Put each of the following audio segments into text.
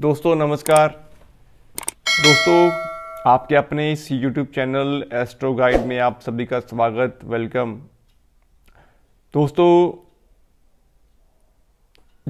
दोस्तों नमस्कार दोस्तों आपके अपने इस YouTube चैनल एस्ट्रो गाइड में आप सभी का स्वागत वेलकम दोस्तों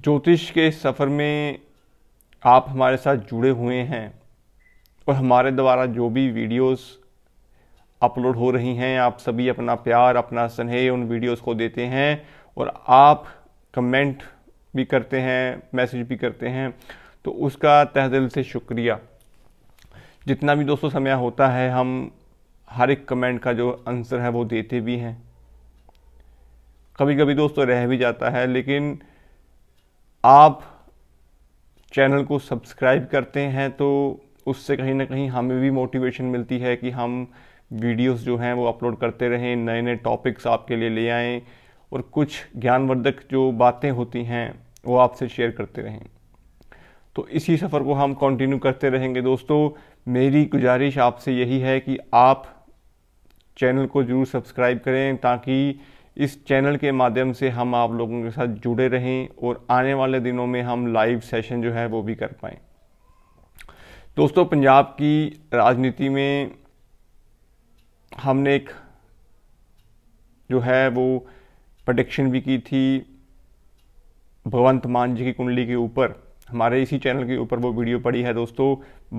ज्योतिष के सफ़र में आप हमारे साथ जुड़े हुए हैं और हमारे द्वारा जो भी वीडियोस अपलोड हो रही हैं आप सभी अपना प्यार अपना स्नेह उन वीडियोस को देते हैं और आप कमेंट भी करते हैं मैसेज भी करते हैं तो उसका तह दिल से शुक्रिया जितना भी दोस्तों समय होता है हम हर एक कमेंट का जो आंसर है वो देते भी हैं कभी कभी दोस्तों रह भी जाता है लेकिन आप चैनल को सब्सक्राइब करते हैं तो उससे कहीं ना कहीं हमें भी मोटिवेशन मिलती है कि हम वीडियोस जो हैं वो अपलोड करते रहें नए नए टॉपिक्स आपके लिए ले आएं और कुछ ज्ञानवर्धक जो बातें होती हैं वो आपसे शेयर करते रहें तो इसी सफ़र को हम कंटिन्यू करते रहेंगे दोस्तों मेरी गुजारिश आपसे यही है कि आप चैनल को ज़रूर सब्सक्राइब करें ताकि इस चैनल के माध्यम से हम आप लोगों के साथ जुड़े रहें और आने वाले दिनों में हम लाइव सेशन जो है वो भी कर पाएँ दोस्तों पंजाब की राजनीति में हमने एक जो है वो प्रडिक्शन भी की थी भगवंत मान जी की कुंडली के ऊपर हमारे इसी चैनल के ऊपर वो वीडियो पड़ी है दोस्तों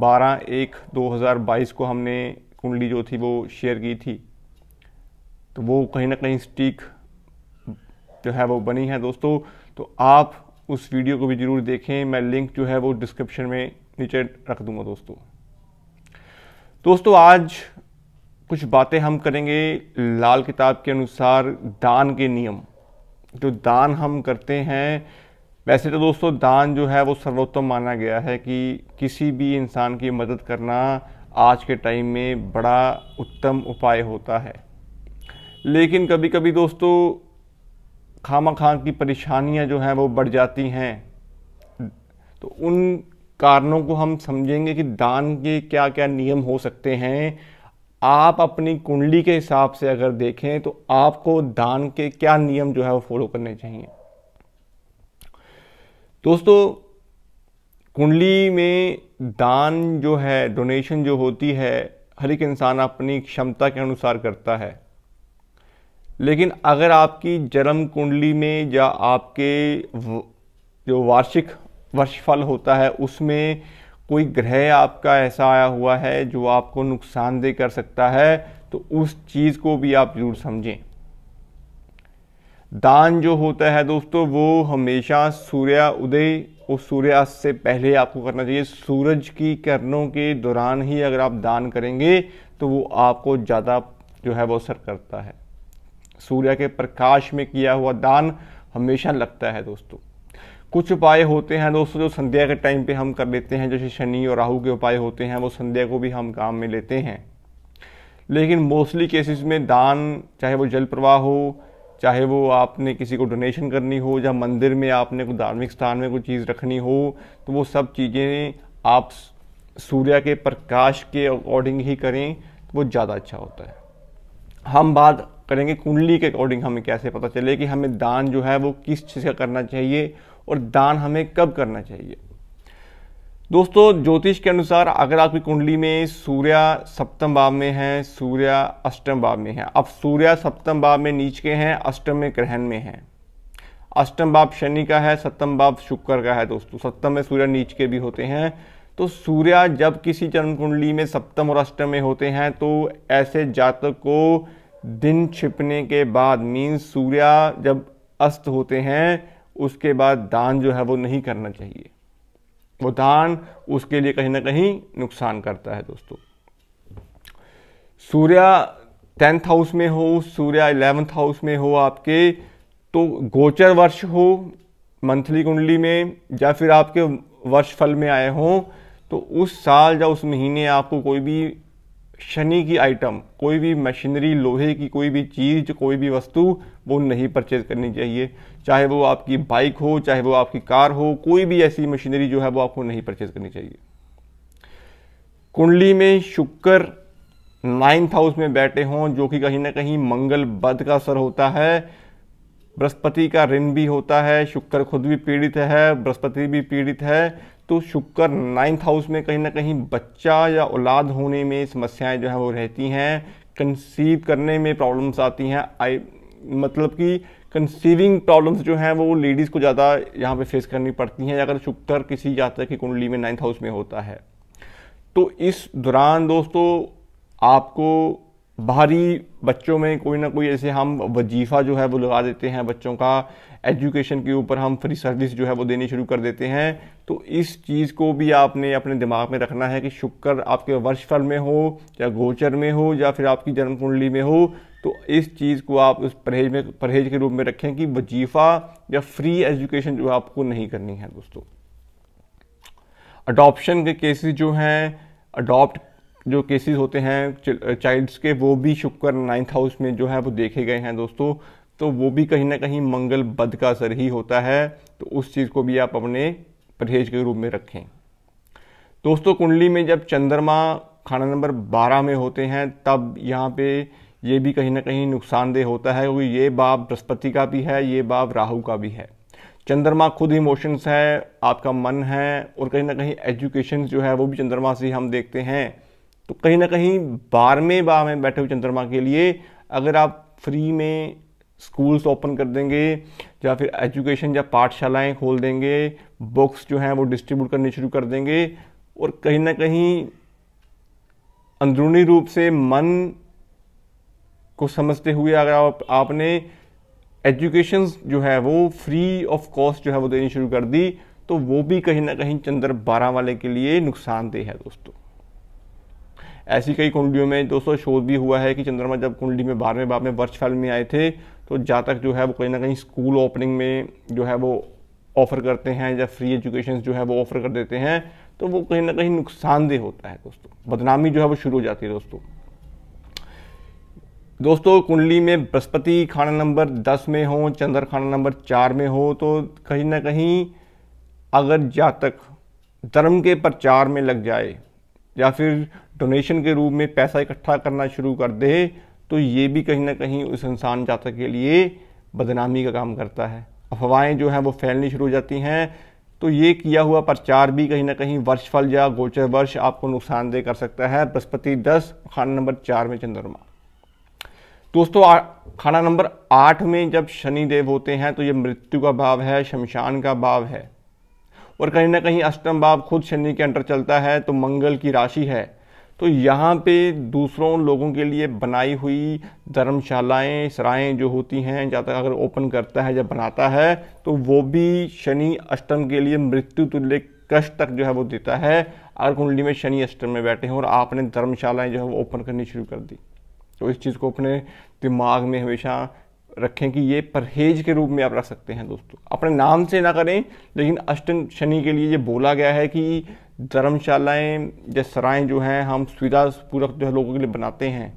12 एक 2022 को हमने कुंडली जो थी वो शेयर की थी तो वो कहीं ना कहीं स्टीक जो है वो बनी है दोस्तों तो आप उस वीडियो को भी ज़रूर देखें मैं लिंक जो है वो डिस्क्रिप्शन में नीचे रख दूंगा दोस्तों दोस्तों आज कुछ बातें हम करेंगे लाल किताब के अनुसार दान के नियम जो दान हम करते हैं वैसे तो दोस्तों दान जो है वो सर्वोत्तम माना गया है कि किसी भी इंसान की मदद करना आज के टाइम में बड़ा उत्तम उपाय होता है लेकिन कभी कभी दोस्तों खामा खां की परेशानियां जो हैं वो बढ़ जाती हैं तो उन कारणों को हम समझेंगे कि दान के क्या क्या नियम हो सकते हैं आप अपनी कुंडली के हिसाब से अगर देखें तो आपको दान के क्या नियम जो है वो फॉलो करने चाहिए दोस्तों कुंडली में दान जो है डोनेशन जो होती है हर एक इंसान अपनी क्षमता के अनुसार करता है लेकिन अगर आपकी जन्म कुंडली में या आपके जो वार्षिक वर्षफल होता है उसमें कोई ग्रह आपका ऐसा आया हुआ है जो आपको नुकसानदेह कर सकता है तो उस चीज़ को भी आप ज़रूर समझें दान जो होता है दोस्तों वो हमेशा सूर्या उदय और सूर्यास्त से पहले आपको करना चाहिए सूरज की किरणों के दौरान ही अगर आप दान करेंगे तो वो आपको ज़्यादा जो है वो असर करता है सूर्य के प्रकाश में किया हुआ दान हमेशा लगता है दोस्तों कुछ उपाय होते हैं दोस्तों जो संध्या के टाइम पे हम कर लेते हैं जैसे शनि और राहु के उपाय होते हैं वो संध्या को भी हम काम में लेते हैं लेकिन मोस्टली केसेस में दान चाहे वो जल प्रवाह हो चाहे वो आपने किसी को डोनेशन करनी हो या मंदिर में आपने कोई धार्मिक स्थान में कोई चीज़ रखनी हो तो वो सब चीज़ें आप सूर्य के प्रकाश के अकॉर्डिंग ही करें तो वो ज़्यादा अच्छा होता है हम बात करेंगे कुंडली के अकॉर्डिंग हमें कैसे पता चले कि हमें दान जो है वो किस चीज़ का करना चाहिए और दान हमें कब करना चाहिए दोस्तों ज्योतिष के अनुसार अगर आपकी कुंडली में सूर्य सप्तम भाव में है सूर्य अष्टम भाव में है अब सूर्य सप्तम भाव में नीच के हैं अष्टम में ग्रहण में है अष्टम भाव शनि का है सप्तम भाव शुक्र का है दोस्तों सप्तम में सूर्य नीच के भी होते हैं तो सूर्य जब किसी जन्म कुंडली में सप्तम और अष्टम में होते हैं तो ऐसे जातक को दिन छिपने के बाद मीन्स सूर्य जब अस्त होते हैं उसके बाद दान जो है वो नहीं करना चाहिए वो दान उसके लिए कहीं ना कहीं नुकसान करता है दोस्तों सूर्य टेंथ हाउस में हो सूर्य इलेवेंथ हाउस में हो आपके तो गोचर वर्ष हो मंथली कुंडली में या फिर आपके वर्ष फल में आए हों तो उस साल या उस महीने आपको कोई भी शनि की आइटम कोई भी मशीनरी लोहे की कोई भी चीज़ कोई भी वस्तु वो नहीं परचेज़ करनी चाहिए चाहे वो आपकी बाइक हो चाहे वो आपकी कार हो कोई भी ऐसी मशीनरी जो है वो आपको नहीं परचेज़ करनी चाहिए कुंडली में शुक्र नाइन्थ हाउस में बैठे हों जो कि कहीं ना कहीं मंगल बद का असर होता है बृहस्पति का ऋण भी होता है शुक्र खुद भी पीड़ित है बृहस्पति भी पीड़ित है तो शुक्र नाइन्थ हाउस में कहीं ना कहीं बच्चा या औलाद होने में समस्याएं जो है वो रहती हैं कंसीव करने में प्रॉब्लम्स आती हैं आई मतलब कि कंसीविंग प्रॉब्लम्स जो हैं वो लेडीज़ को ज़्यादा यहाँ पे फेस करनी पड़ती हैं अगर शुक्र किसी जातक की कुंडली में नाइन्थ हाउस में होता है तो इस दौरान दोस्तों आपको बाहरी बच्चों में कोई ना कोई ऐसे हम वजीफ़ा जो है वो लगा देते हैं बच्चों का एजुकेशन के ऊपर हम फ्री सर्विस जो है वो देनी शुरू कर देते हैं तो इस चीज़ को भी आपने अपने दिमाग में रखना है कि शुक्र आपके वर्षफल में हो या गोचर में हो या फिर आपकी जन्म कुंडली में हो तो इस चीज़ को आप उस परहेज में परहेज के रूप में रखें कि वजीफ़ा या फ्री एजुकेशन जो आपको नहीं करनी है दोस्तों अडॉप्शन के केसेस जो हैं अडॉप्ट जो केसेस होते हैं चाइल्ड्स के वो भी शुक्र नाइन्थ हाउस में जो है वो देखे गए हैं दोस्तों तो वो भी कहीं ना कहीं मंगल बद का असर ही होता है तो उस चीज़ को भी आप अपने परहेज के रूप में रखें दोस्तों कुंडली में जब चंद्रमा खाना नंबर 12 में होते हैं तब यहाँ पे ये भी कहीं ना कहीं नुकसानदेह होता है क्योंकि ये बाप बृहस्पति का भी है ये बाप राहु का भी है चंद्रमा खुद इमोशंस है आपका मन है और कहीं ना कहीं एजुकेशन जो है वो भी चंद्रमा से हम देखते हैं तो कहीं ना कहीं बारहवें बा में बैठे हुए चंद्रमा के लिए अगर आप फ्री में स्कूल्स ओपन कर देंगे या फिर एजुकेशन या पाठशालाएं खोल देंगे बुक्स जो हैं वो डिस्ट्रीब्यूट करने शुरू कर देंगे और कहीं ना कहीं अंदरूनी रूप से मन को समझते हुए अगर आप आपने एजुकेशन जो है वो फ्री ऑफ कॉस्ट जो है वो देनी शुरू कर दी तो वो भी कहीं ना कहीं चंद्र बारह वाले के लिए नुकसानदेह है दोस्तों ऐसी कई कुंडलियों में दोस्तों शोध भी हुआ है कि चंद्रमा जब कुंडली में बारहवें बाप में वर्ष फैल में आए थे तो जातक जो है वो कहीं ना कहीं स्कूल ओपनिंग में जो है वो ऑफ़र करते हैं या फ्री एजुकेशन जो है वो ऑफ़र कर देते हैं तो वो कहीं ना कहीं नुकसानदेह होता है दोस्तों बदनामी जो है वो शुरू हो जाती है दोस्तों दोस्तों कुंडली में बृहस्पति खाना नंबर दस में हो चंद्र खाना नंबर चार में हो तो कहीं ना कहीं अगर जातक धर्म के प्रचार में लग जाए या फिर डोनेशन के रूप में पैसा इकट्ठा करना शुरू कर दे तो ये भी कहीं ना कहीं उस इंसान जातक के लिए बदनामी का काम करता है अफवाहें जो हैं वो फैलनी शुरू हो जाती हैं तो ये किया हुआ प्रचार भी कहीं ना कहीं वर्षफल या गोचर वर्ष आपको नुकसानदेह कर सकता है बृहस्पति दस खाना नंबर चार में चंद्रमा दोस्तों खाना नंबर आठ में जब शनि देव होते हैं तो ये मृत्यु का भाव है शमशान का भाव है और कहीं ना कहीं अष्टम भाव खुद शनि के अंडर चलता है तो मंगल की राशि है तो यहाँ पे दूसरों लोगों के लिए बनाई हुई धर्मशालाएं सराएं जो होती हैं तक अगर ओपन करता है या बनाता है तो वो भी शनि अष्टम के लिए मृत्यु तुल्य कष्ट तक जो है वो देता है अगर कुंडली में शनि अष्टम में बैठे हैं और आपने धर्मशालाएं जो है वो ओपन करनी शुरू कर दी तो इस चीज़ को अपने दिमाग में हमेशा रखें कि ये परहेज के रूप में आप रख सकते हैं दोस्तों अपने नाम से ना करें लेकिन अष्टम शनि के लिए ये बोला गया है कि धर्मशालाएँ या सराएँ जो हैं हम सुविधा पूर्वक जो है लोगों के लिए बनाते हैं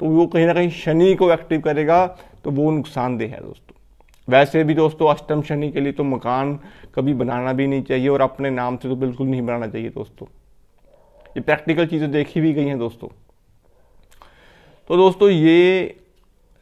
तो वो कहीं ना कहीं शनि को एक्टिव करेगा तो वो नुकसानदेह है दोस्तों वैसे भी दोस्तों अष्टम शनि के लिए तो मकान कभी बनाना भी नहीं चाहिए और अपने नाम से तो बिल्कुल नहीं बनाना चाहिए दोस्तों ये प्रैक्टिकल चीज़ें देखी भी गई हैं दोस्तों तो दोस्तों ये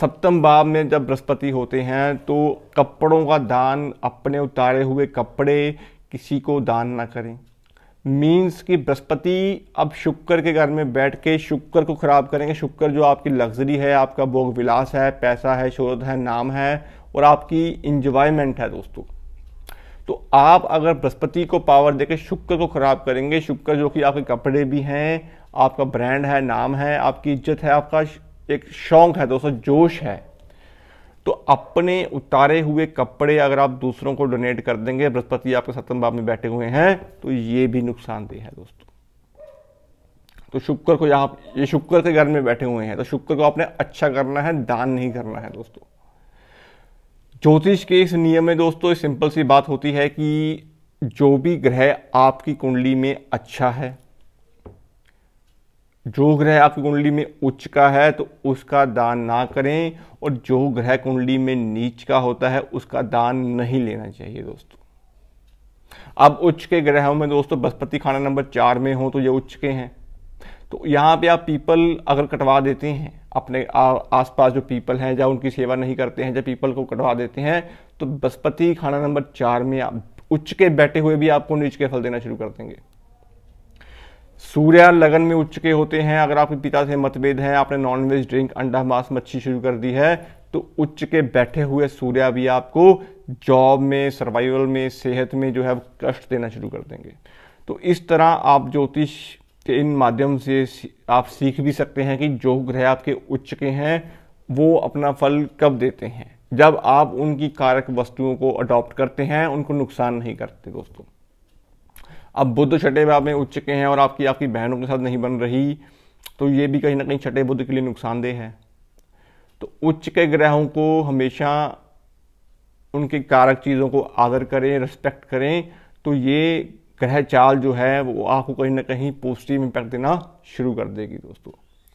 सप्तम भाव में जब बृहस्पति होते हैं तो कपड़ों का दान अपने उतारे हुए कपड़े किसी को दान ना करें मीन्स कि बृहस्पति अब शुक्र के घर में बैठ के शुक्र को ख़राब करेंगे शुक्र जो आपकी लग्जरी है आपका भोग विलास है पैसा है शोरत है नाम है और आपकी इंजॉयमेंट है दोस्तों तो आप अगर बृहस्पति को पावर देके शुक्र को ख़राब करेंगे शुक्र जो कि आपके कपड़े भी हैं आपका ब्रांड है नाम है आपकी इज्जत है आपका एक शौक है दोस्तों जोश है तो अपने उतारे हुए कपड़े अगर आप दूसरों को डोनेट कर देंगे बृहस्पति आपके सप्तम भाव में बैठे हुए हैं तो ये भी नुकसानदेह है दोस्तों तो शुक्र को यहां ये शुक्र के घर में बैठे हुए हैं तो शुक्र को आपने अच्छा करना है दान नहीं करना है दोस्तों ज्योतिष के इस नियम में दोस्तों सिंपल सी बात होती है कि जो भी ग्रह आपकी कुंडली में अच्छा है जो ग्रह आपकी कुंडली में उच्च का है तो उसका दान ना करें और जो ग्रह कुंडली में नीच का होता है उसका दान नहीं लेना चाहिए दोस्तों अब उच्च के ग्रहों में दोस्तों बृहस्पति खाना नंबर चार में हो तो ये उच्च के हैं तो यहाँ पे आप पीपल अगर कटवा देते हैं अपने आसपास जो पीपल हैं या उनकी सेवा नहीं करते हैं जब पीपल को कटवा देते हैं तो बृहस्पति खाना नंबर चार में आप उच्च के बैठे हुए भी आपको नीच के फल देना शुरू कर देंगे सूर्या लगन में उच्च के होते हैं अगर आपके पिता से मतभेद हैं आपने नॉनवेज ड्रिंक अंडा मांस मच्छी शुरू कर दी है तो उच्च के बैठे हुए सूर्या भी आपको जॉब में सर्वाइवल में सेहत में जो है कष्ट देना शुरू कर देंगे तो इस तरह आप ज्योतिष के इन माध्यम से आप सीख भी सकते हैं कि जो ग्रह आपके उच्च के हैं वो अपना फल कब देते हैं जब आप उनकी कारक वस्तुओं को अडॉप्ट करते हैं उनको नुकसान नहीं करते दोस्तों अब बुद्ध छठे भाव में उच्च के हैं और आपकी आपकी बहनों के साथ नहीं बन रही तो ये भी कहीं ना कहीं छठे बुद्ध के लिए नुकसानदेह है तो उच्च के ग्रहों को हमेशा उनके कारक चीज़ों को आदर करें रिस्पेक्ट करें तो ये ग्रह चाल जो है वो आपको कहीं ना कहीं पॉजिटिव इम्पैक्ट देना शुरू कर देगी दोस्तों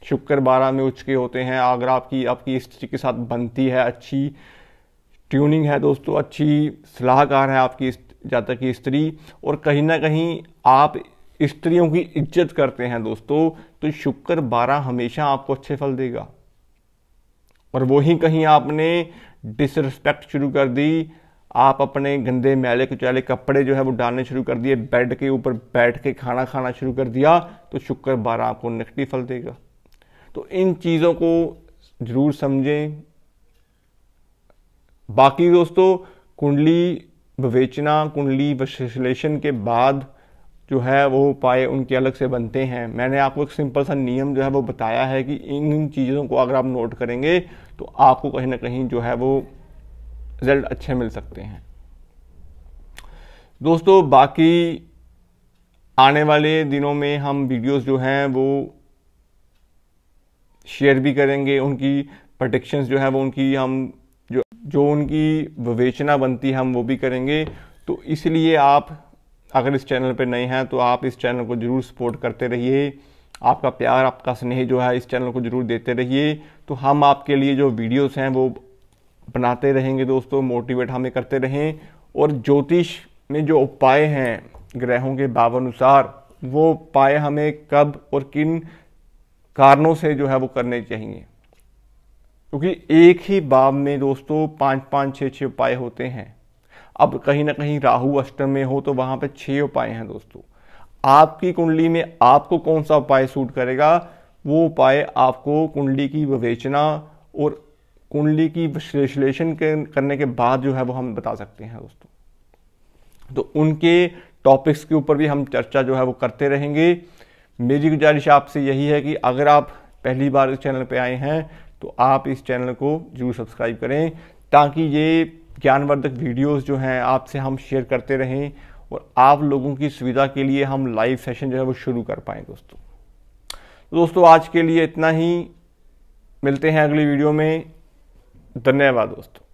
शुक्र बारह में उच्च के होते हैं अगर आपकी आपकी स्त्री के साथ बनती है अच्छी ट्यूनिंग है दोस्तों अच्छी सलाहकार है आपकी जाता की स्त्री और कहीं ना कहीं आप स्त्रियों की इज्जत करते हैं दोस्तों तो शुक्र बारह हमेशा आपको अच्छे फल देगा और वही कहीं आपने डिसरिस्पेक्ट शुरू कर दी आप अपने गंदे मैले कुचैले कपड़े जो है वो डालने शुरू कर दिए बेड के ऊपर बैठ के खाना खाना शुरू कर दिया तो शुक्र बारह आपको नेगेटिव फल देगा तो इन चीज़ों को ज़रूर समझें बाकी दोस्तों कुंडली विवेचना कुंडली विश्लेषण के बाद जो है वो उपाय उनके अलग से बनते हैं मैंने आपको एक सिंपल सा नियम जो है वो बताया है कि इन इन चीज़ों को अगर आप नोट करेंगे तो आपको कहीं ना कहीं जो है वो रिजल्ट अच्छे मिल सकते हैं दोस्तों बाकी आने वाले दिनों में हम वीडियोस जो हैं वो शेयर भी करेंगे उनकी प्रडिक्शंस जो है वो उनकी हम जो उनकी विवेचना बनती है हम वो भी करेंगे तो इसलिए आप अगर इस चैनल पर नए हैं तो आप इस चैनल को ज़रूर सपोर्ट करते रहिए आपका प्यार आपका स्नेह जो है इस चैनल को ज़रूर देते रहिए तो हम आपके लिए जो वीडियोस हैं वो बनाते रहेंगे दोस्तों मोटिवेट हमें करते रहें और ज्योतिष में जो उपाय हैं ग्रहों के भावानुसार वो उपाय हमें कब और किन कारणों से जो है वो करने चाहिए क्योंकि एक ही बाब में दोस्तों पाँच पाँच छः छः उपाय होते हैं अब कहीं ना कहीं राहु अष्टम में हो तो वहाँ पे छः उपाय हैं दोस्तों आपकी कुंडली में आपको कौन सा उपाय सूट करेगा वो उपाय आपको कुंडली की विवेचना और कुंडली की विश्लेषण करने के बाद जो है वो हम बता सकते हैं दोस्तों तो उनके टॉपिक्स के ऊपर भी हम चर्चा जो है वो करते रहेंगे मेरी गुजारिश आपसे यही है कि अगर आप पहली बार इस चैनल पर आए हैं तो आप इस चैनल को जरूर सब्सक्राइब करें ताकि ये ज्ञानवर्धक वीडियोस जो हैं आपसे हम शेयर करते रहें और आप लोगों की सुविधा के लिए हम लाइव सेशन जो है वो शुरू कर पाएँ दोस्तों तो दोस्तों आज के लिए इतना ही मिलते हैं अगली वीडियो में धन्यवाद दोस्तों